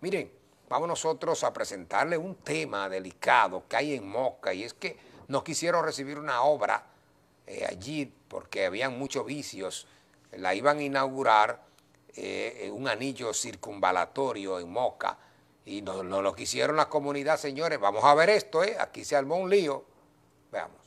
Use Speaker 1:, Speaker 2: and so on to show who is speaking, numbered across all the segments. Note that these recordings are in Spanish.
Speaker 1: Miren, vamos nosotros a presentarle un tema delicado que hay en Moca y es que no quisieron recibir una obra eh, allí porque habían muchos vicios. La iban a inaugurar eh, un anillo circunvalatorio en Moca y no, lo quisieron la comunidad, señores. Vamos a ver esto, eh, Aquí se armó un lío. Veamos.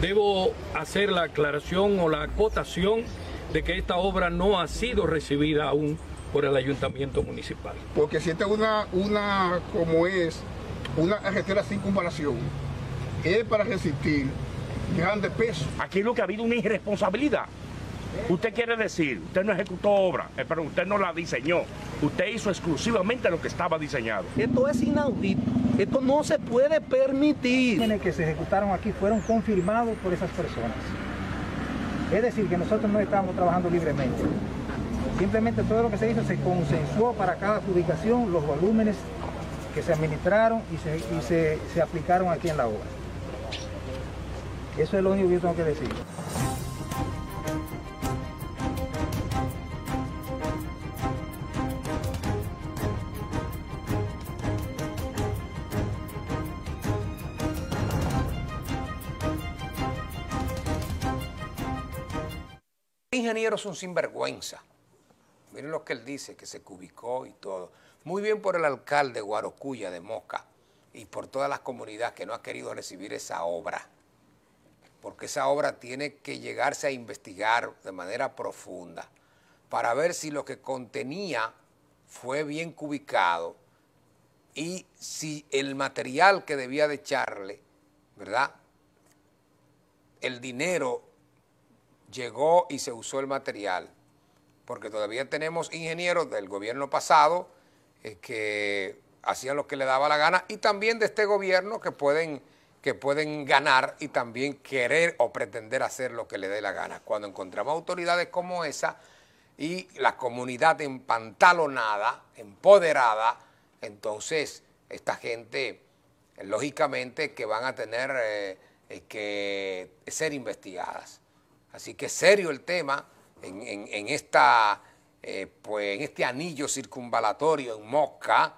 Speaker 1: Debo hacer la aclaración o la acotación de que esta obra no ha sido recibida aún por el ayuntamiento municipal. Porque si esta es una, una como es, una carretera sin comparación, es para resistir grandes pesos. Aquí es lo que ha habido una irresponsabilidad. Usted quiere decir, usted no ejecutó obra, eh, pero usted no la diseñó. Usted hizo exclusivamente lo que estaba diseñado. Esto es inaudito. Esto no se puede permitir. Los que se ejecutaron aquí fueron confirmados por esas personas. Es decir, que nosotros no estábamos trabajando libremente. Simplemente todo lo que se hizo se consensuó para cada adjudicación, los volúmenes que se administraron y se, se aplicaron aquí en la obra. Eso es lo único que yo tengo que decir. ingenieros son sinvergüenza. Miren lo que él dice, que se cubicó y todo. Muy bien por el alcalde Guarocuya de Moca y por todas las comunidades que no ha querido recibir esa obra. Porque esa obra tiene que llegarse a investigar de manera profunda para ver si lo que contenía fue bien cubicado y si el material que debía de echarle, ¿verdad? El dinero llegó y se usó el material, porque todavía tenemos ingenieros del gobierno pasado eh, que hacían lo que le daba la gana y también de este gobierno que pueden, que pueden ganar y también querer o pretender hacer lo que le dé la gana. Cuando encontramos autoridades como esa y la comunidad empantalonada, empoderada, entonces esta gente lógicamente que van a tener eh, eh, que ser investigadas. Así que serio el tema en, esta, eh, pues, este anillo circunvalatorio en Mosca,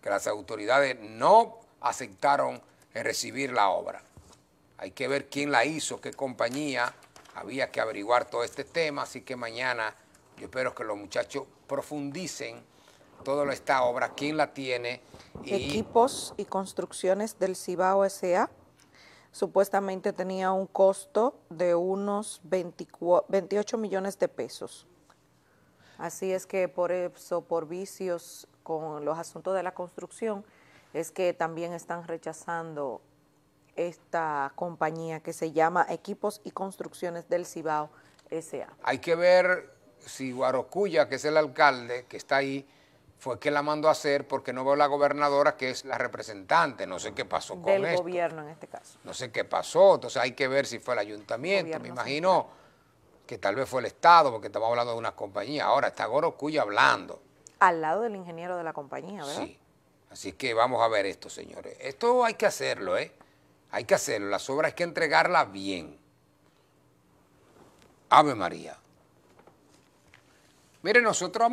Speaker 1: que las autoridades no aceptaron recibir la obra. Hay que ver quién la hizo, qué compañía, había que averiguar todo este tema, así que mañana yo espero que los muchachos profundicen toda esta obra, quién la tiene. Equipos
Speaker 2: y construcciones del Cibao S.A supuestamente tenía un costo de unos 28 millones de pesos. Así es que por eso, por vicios con los asuntos de la construcción, es que también están rechazando esta compañía que se llama Equipos y Construcciones del Cibao S.A.
Speaker 1: Hay que ver si Guarocuya, que es el alcalde que está ahí, fue que la mandó a hacer porque no veo la gobernadora que es la representante, no sé qué pasó con Del
Speaker 2: gobierno en este caso.
Speaker 1: No sé qué pasó, entonces hay que ver si fue el ayuntamiento, me imagino que tal vez fue el Estado, porque estamos hablando de una compañía. Ahora está Goro Cuyo hablando.
Speaker 2: Al lado del ingeniero de la compañía, ¿verdad? Sí,
Speaker 1: así que vamos a ver esto, señores. Esto hay que hacerlo, ¿eh? Hay que hacerlo, las obras hay que entregarlas bien. Ave María. Mire, nosotros...